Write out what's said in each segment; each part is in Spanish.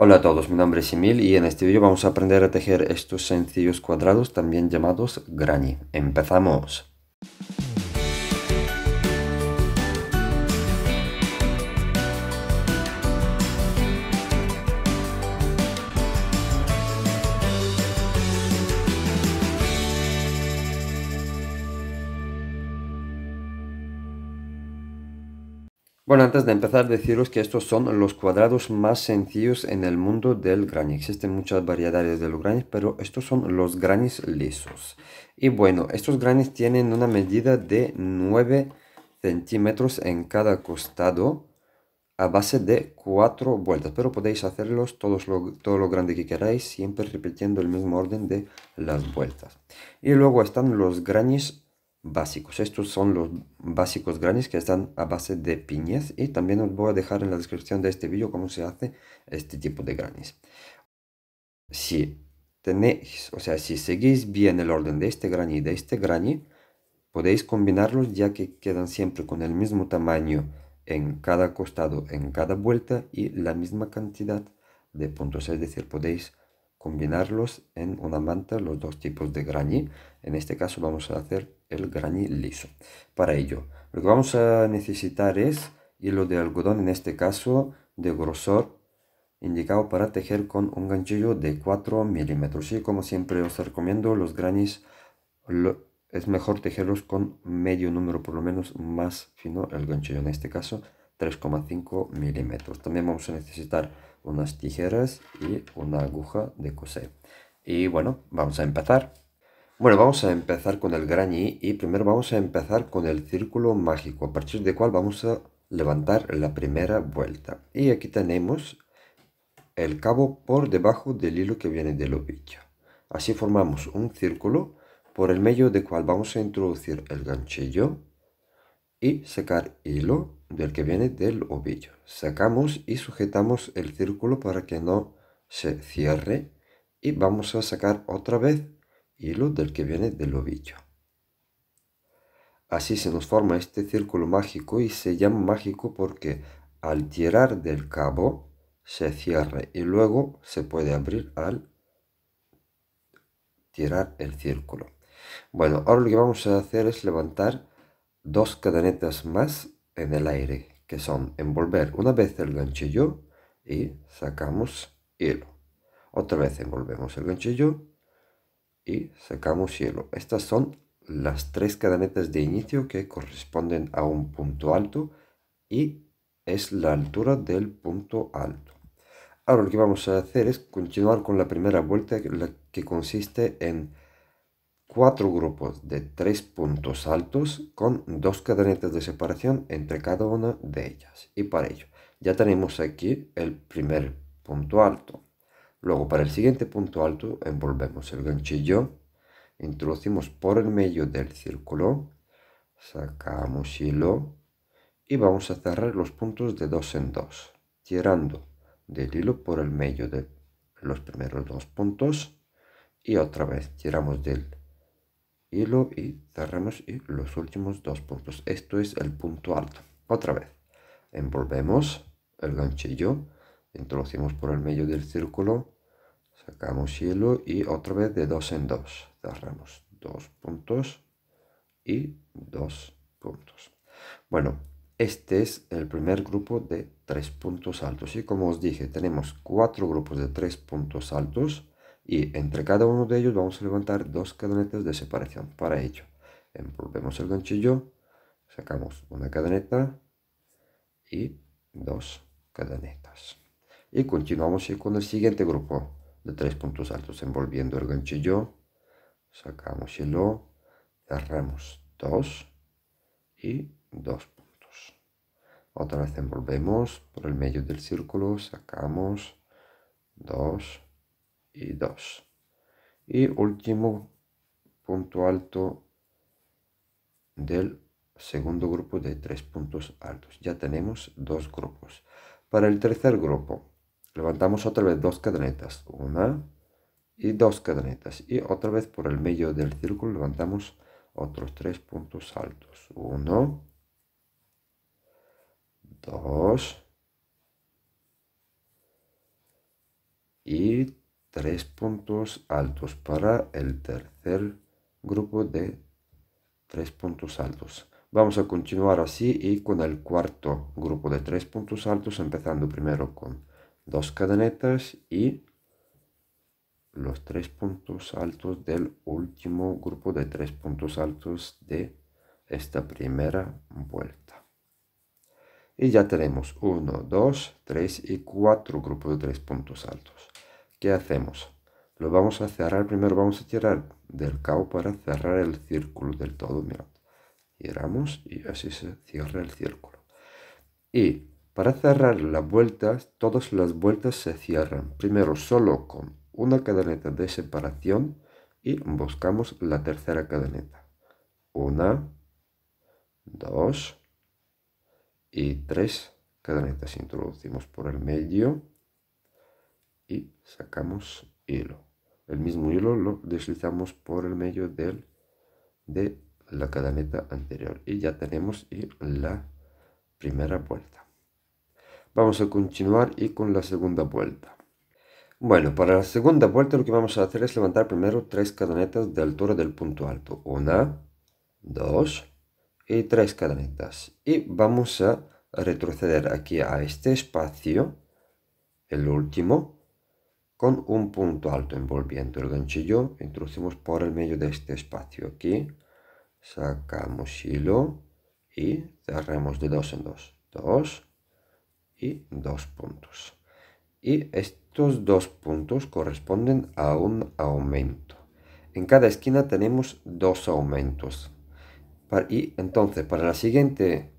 Hola a todos, mi nombre es Emil y en este vídeo vamos a aprender a tejer estos sencillos cuadrados también llamados granny. ¡Empezamos! Bueno, antes de empezar, deciros que estos son los cuadrados más sencillos en el mundo del granny. Existen muchas variedades de los grannies, pero estos son los granny lisos. Y bueno, estos grannies tienen una medida de 9 centímetros en cada costado a base de 4 vueltas. Pero podéis hacerlos todos todo lo grande que queráis, siempre repitiendo el mismo orden de las vueltas. Y luego están los grannies básicos. Estos son los básicos granis que están a base de piñas y también os voy a dejar en la descripción de este vídeo cómo se hace este tipo de granis. Si tenéis, o sea, si seguís bien el orden de este grani y de este grani, podéis combinarlos ya que quedan siempre con el mismo tamaño en cada costado, en cada vuelta y la misma cantidad de puntos, es decir, podéis combinarlos en una manta, los dos tipos de granny. En este caso vamos a hacer el granny liso. Para ello, lo que vamos a necesitar es hilo de algodón, en este caso de grosor indicado para tejer con un ganchillo de 4 milímetros. Y como siempre os recomiendo, los granis es mejor tejerlos con medio número, por lo menos más fino el ganchillo en este caso 3,5 milímetros. También vamos a necesitar unas tijeras y una aguja de coser. Y bueno, vamos a empezar. Bueno, vamos a empezar con el gran y primero vamos a empezar con el círculo mágico, a partir de cual vamos a levantar la primera vuelta. Y aquí tenemos el cabo por debajo del hilo que viene del ovillo. Así formamos un círculo por el medio de cual vamos a introducir el ganchillo y sacar hilo del que viene del ovillo. Sacamos y sujetamos el círculo para que no se cierre y vamos a sacar otra vez hilo del que viene del ovillo. Así se nos forma este círculo mágico y se llama mágico porque al tirar del cabo se cierre y luego se puede abrir al tirar el círculo. Bueno, ahora lo que vamos a hacer es levantar dos cadenetas más en el aire, que son envolver una vez el ganchillo y sacamos hielo. Otra vez envolvemos el ganchillo y sacamos hielo. Estas son las tres cadenetas de inicio que corresponden a un punto alto y es la altura del punto alto. Ahora lo que vamos a hacer es continuar con la primera vuelta que consiste en cuatro grupos de tres puntos altos con dos cadenetas de separación entre cada una de ellas. Y para ello, ya tenemos aquí el primer punto alto. Luego, para el siguiente punto alto, envolvemos el ganchillo, introducimos por el medio del círculo, sacamos hilo y vamos a cerrar los puntos de dos en dos, tirando del hilo por el medio de los primeros dos puntos y otra vez tiramos del hilo y cerramos y los últimos dos puntos esto es el punto alto otra vez envolvemos el ganchillo introducimos por el medio del círculo sacamos hilo y otra vez de dos en dos cerramos dos puntos y dos puntos bueno este es el primer grupo de tres puntos altos y como os dije tenemos cuatro grupos de tres puntos altos y entre cada uno de ellos vamos a levantar dos cadenetas de separación. Para ello, envolvemos el ganchillo, sacamos una cadeneta y dos cadenetas. Y continuamos con el siguiente grupo de tres puntos altos, envolviendo el ganchillo, sacamos el cerramos dos y dos puntos. Otra vez envolvemos por el medio del círculo, sacamos dos y 2. Y último punto alto del segundo grupo de tres puntos altos. Ya tenemos dos grupos. Para el tercer grupo, levantamos otra vez dos cadenetas. Una y dos cadenetas. Y otra vez por el medio del círculo levantamos otros tres puntos altos. Uno. Dos. Y tres puntos altos para el tercer grupo de tres puntos altos. Vamos a continuar así y con el cuarto grupo de tres puntos altos, empezando primero con dos cadenetas y los tres puntos altos del último grupo de tres puntos altos de esta primera vuelta. Y ya tenemos 1, 2, 3 y 4 grupos de tres puntos altos. ¿Qué hacemos? Lo vamos a cerrar primero, vamos a tirar del cabo para cerrar el círculo del todo, mirad. Tiramos y así se cierra el círculo. Y para cerrar las vueltas, todas las vueltas se cierran. Primero solo con una cadeneta de separación y buscamos la tercera cadeneta. Una, dos y tres cadenetas. Introducimos por el medio y sacamos hilo. El mismo hilo lo deslizamos por el medio de la cadeneta anterior y ya tenemos la primera vuelta. Vamos a continuar y con la segunda vuelta. Bueno, para la segunda vuelta lo que vamos a hacer es levantar primero tres cadenetas de altura del punto alto. Una, dos y tres cadenetas. Y vamos a retroceder aquí a este espacio, el último, con un punto alto envolviendo el ganchillo, introducimos por el medio de este espacio aquí, sacamos hilo y cerramos de dos en dos, dos y dos puntos. Y estos dos puntos corresponden a un aumento. En cada esquina tenemos dos aumentos. Y entonces, para la siguiente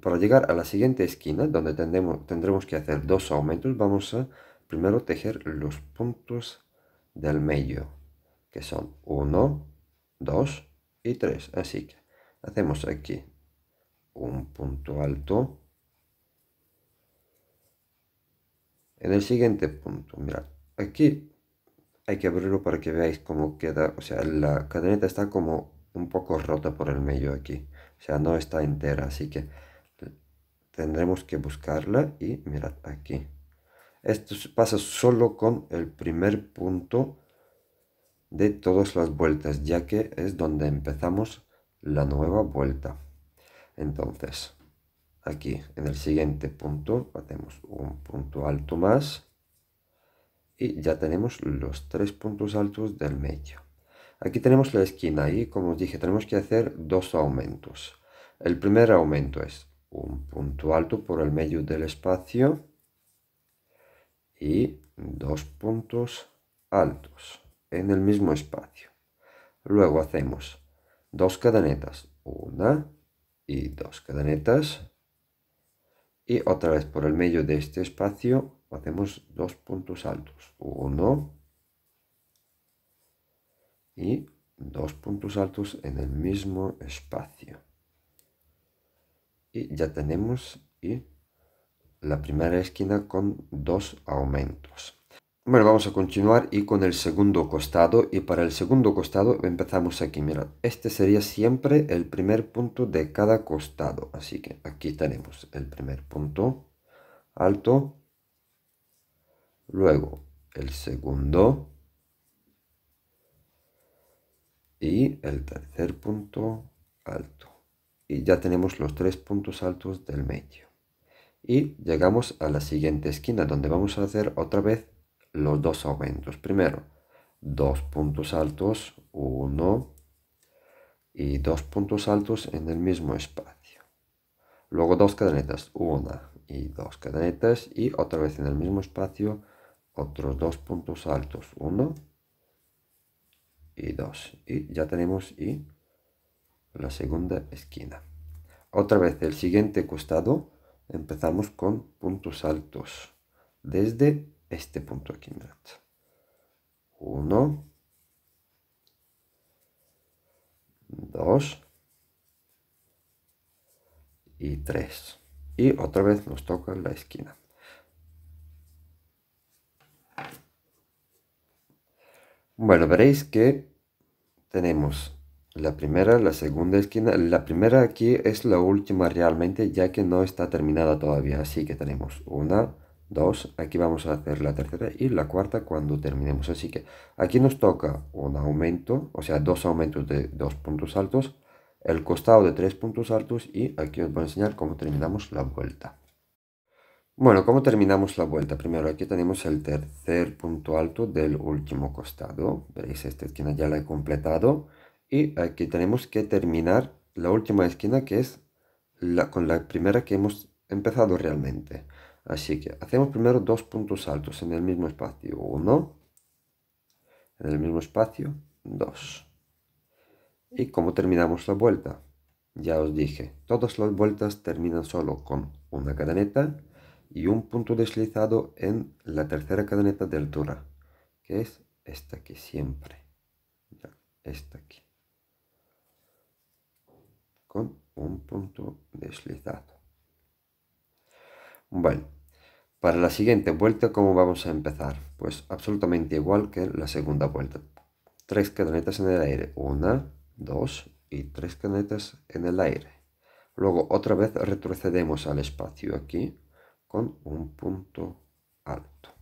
para llegar a la siguiente esquina, donde tendremos, tendremos que hacer dos aumentos, vamos a Primero tejer los puntos del medio, que son 1, 2 y 3. Así que hacemos aquí un punto alto. En el siguiente punto, mira aquí hay que abrirlo para que veáis cómo queda, o sea, la cadeneta está como un poco rota por el medio aquí, o sea, no está entera, así que tendremos que buscarla y mirad aquí esto pasa solo con el primer punto de todas las vueltas, ya que es donde empezamos la nueva vuelta. Entonces, aquí en el siguiente punto hacemos un punto alto más y ya tenemos los tres puntos altos del medio. Aquí tenemos la esquina y como os dije tenemos que hacer dos aumentos. El primer aumento es un punto alto por el medio del espacio y dos puntos altos en el mismo espacio. Luego hacemos dos cadenetas, una y dos cadenetas. Y otra vez por el medio de este espacio hacemos dos puntos altos, uno y dos puntos altos en el mismo espacio. Y ya tenemos y la primera esquina con dos aumentos. Bueno, vamos a continuar y con el segundo costado y para el segundo costado empezamos aquí, mira, este sería siempre el primer punto de cada costado, así que aquí tenemos el primer punto alto, luego el segundo y el tercer punto alto y ya tenemos los tres puntos altos del medio y llegamos a la siguiente esquina donde vamos a hacer otra vez los dos aumentos. Primero, dos puntos altos, uno y dos puntos altos en el mismo espacio. Luego dos cadenetas, una y dos cadenetas y otra vez en el mismo espacio otros dos puntos altos, uno y dos. Y ya tenemos y la segunda esquina. Otra vez el siguiente costado empezamos con puntos altos desde este punto aquí 1 2 y 3 y otra vez nos toca la esquina bueno veréis que tenemos la primera, la segunda esquina. La primera aquí es la última realmente, ya que no está terminada todavía. Así que tenemos una, dos, aquí vamos a hacer la tercera y la cuarta cuando terminemos. Así que aquí nos toca un aumento, o sea, dos aumentos de dos puntos altos, el costado de tres puntos altos y aquí os voy a enseñar cómo terminamos la vuelta. Bueno, ¿cómo terminamos la vuelta? Primero aquí tenemos el tercer punto alto del último costado. Veréis, esta esquina ya la he completado. Y aquí tenemos que terminar la última esquina que es la, con la primera que hemos empezado realmente. Así que hacemos primero dos puntos altos en el mismo espacio. Uno, en el mismo espacio, dos. ¿Y cómo terminamos la vuelta? Ya os dije, todas las vueltas terminan solo con una cadeneta y un punto deslizado en la tercera cadeneta de altura, que es esta que siempre. Esta aquí con un punto deslizado. Bueno, para la siguiente vuelta, ¿cómo vamos a empezar? Pues absolutamente igual que la segunda vuelta. Tres cadenetas en el aire. Una, dos y tres cadenetas en el aire. Luego otra vez retrocedemos al espacio aquí con un punto alto.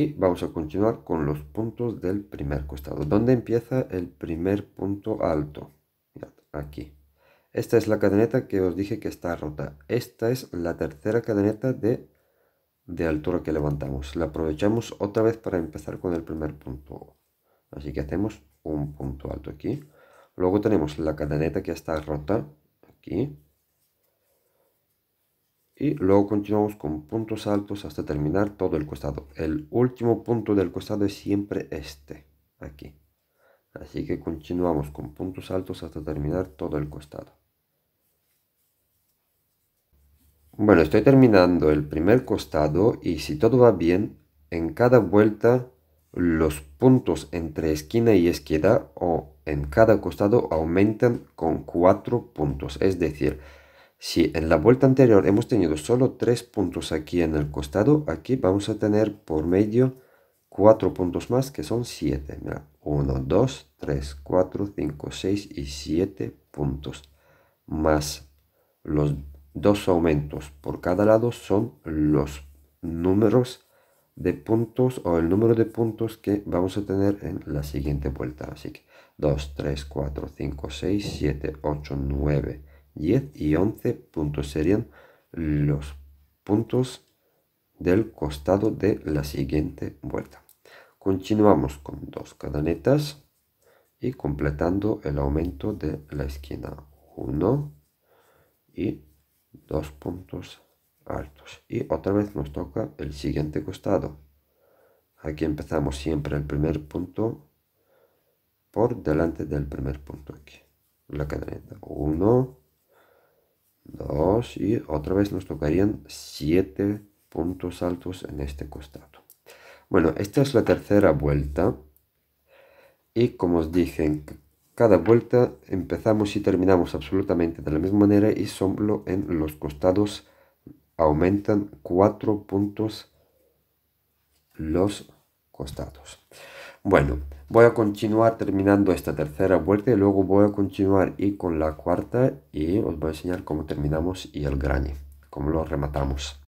Y vamos a continuar con los puntos del primer costado. ¿Dónde empieza el primer punto alto? Mirad, aquí. Esta es la cadeneta que os dije que está rota. Esta es la tercera cadeneta de, de altura que levantamos. La aprovechamos otra vez para empezar con el primer punto. Así que hacemos un punto alto aquí. Luego tenemos la cadeneta que está rota aquí y luego continuamos con puntos altos hasta terminar todo el costado. El último punto del costado es siempre este, aquí. Así que continuamos con puntos altos hasta terminar todo el costado. Bueno, estoy terminando el primer costado y si todo va bien, en cada vuelta los puntos entre esquina y esquina o en cada costado aumentan con cuatro puntos. Es decir, si en la vuelta anterior hemos tenido solo 3 puntos aquí en el costado, aquí vamos a tener por medio 4 puntos más que son 7. 1, 2, 3, 4, 5, 6 y 7 puntos. Más los dos aumentos por cada lado son los números de puntos o el número de puntos que vamos a tener en la siguiente vuelta. Así que 2, 3, 4, 5, 6, 7, 8, 9, 10 y 11 puntos serían los puntos del costado de la siguiente vuelta. Continuamos con dos cadenetas y completando el aumento de la esquina 1 y dos puntos altos. Y otra vez nos toca el siguiente costado. Aquí empezamos siempre el primer punto por delante del primer punto aquí. La cadeneta 1, 2 y otra vez nos tocarían 7 puntos altos en este costado. Bueno, esta es la tercera vuelta y como os dije, cada vuelta empezamos y terminamos absolutamente de la misma manera y solo en los costados aumentan 4 puntos los costados. Bueno, voy a continuar terminando esta tercera vuelta y luego voy a continuar y con la cuarta y os voy a enseñar cómo terminamos y el granny, cómo lo rematamos.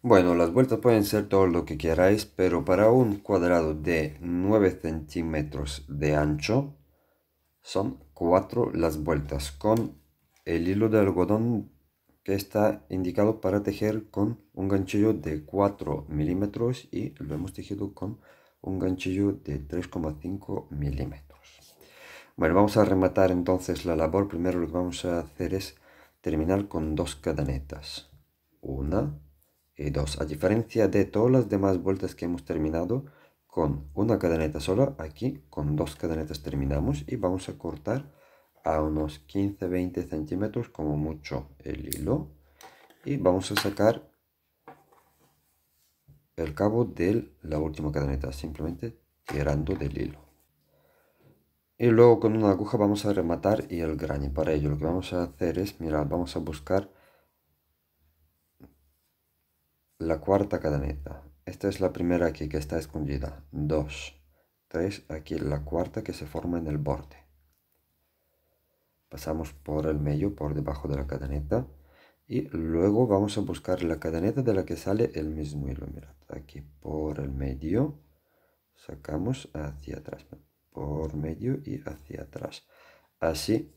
Bueno, las vueltas pueden ser todo lo que queráis, pero para un cuadrado de 9 centímetros de ancho son 4 las vueltas con el hilo de algodón que está indicado para tejer con un ganchillo de 4 milímetros y lo hemos tejido con un ganchillo de 3,5 milímetros. Bueno, vamos a rematar entonces la labor. Primero lo que vamos a hacer es terminar con dos cadenetas. Una y dos. A diferencia de todas las demás vueltas que hemos terminado, con una cadeneta sola, aquí con dos cadenetas terminamos y vamos a cortar a unos 15-20 centímetros como mucho el hilo y vamos a sacar el cabo de la última cadeneta, simplemente tirando del hilo. Y luego con una aguja vamos a rematar y el grano Para ello lo que vamos a hacer es, mirar vamos a buscar la cuarta cadeneta. Esta es la primera aquí que está escondida. dos, tres, aquí la cuarta que se forma en el borde. Pasamos por el medio, por debajo de la cadeneta y luego vamos a buscar la cadeneta de la que sale el mismo hilo aquí por el medio sacamos hacia atrás por medio y hacia atrás así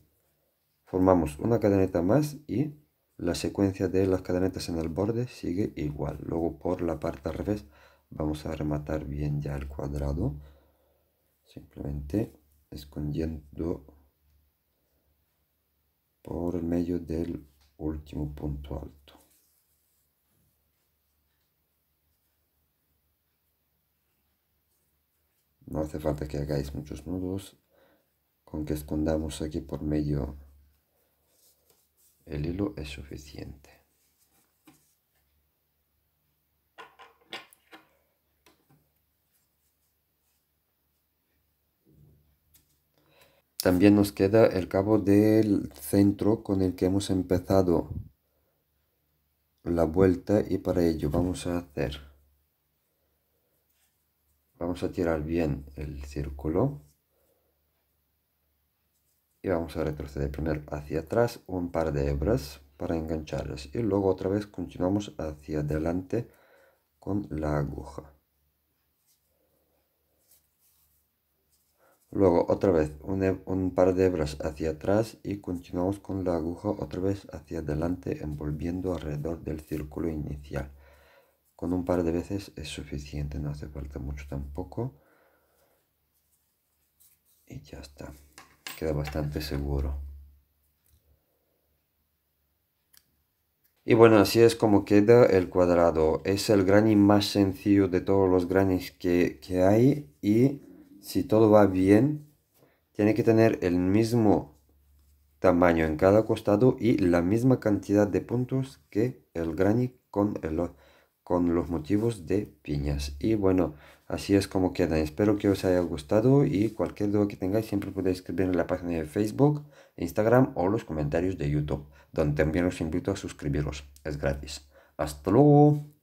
formamos una cadeneta más y la secuencia de las cadenetas en el borde sigue igual luego por la parte al revés vamos a rematar bien ya el cuadrado simplemente escondiendo por el medio del último punto alto. No hace falta que hagáis muchos nudos, con que escondamos aquí por medio el hilo es suficiente. También nos queda el cabo del centro con el que hemos empezado la vuelta y para ello vamos a hacer vamos a tirar bien el círculo y vamos a retroceder primero hacia atrás un par de hebras para engancharlas y luego otra vez continuamos hacia adelante con la aguja Luego otra vez un, par de hebras hacia atrás y continuamos con la aguja otra vez hacia adelante envolviendo alrededor del círculo inicial. Con un par de veces es suficiente, no hace falta mucho tampoco. Y ya está, queda bastante seguro. Y bueno, así es como queda el cuadrado. Es el granny más sencillo de todos los granis que, que hay y si todo va bien, tiene que tener el mismo tamaño en cada costado y la misma cantidad de puntos que el granny con, con los motivos de piñas. Y bueno, así es como queda. Espero que os haya gustado y cualquier duda que tengáis siempre podéis escribir en la página de Facebook, Instagram o los comentarios de YouTube, donde también os invito a suscribiros. Es gratis. Hasta luego.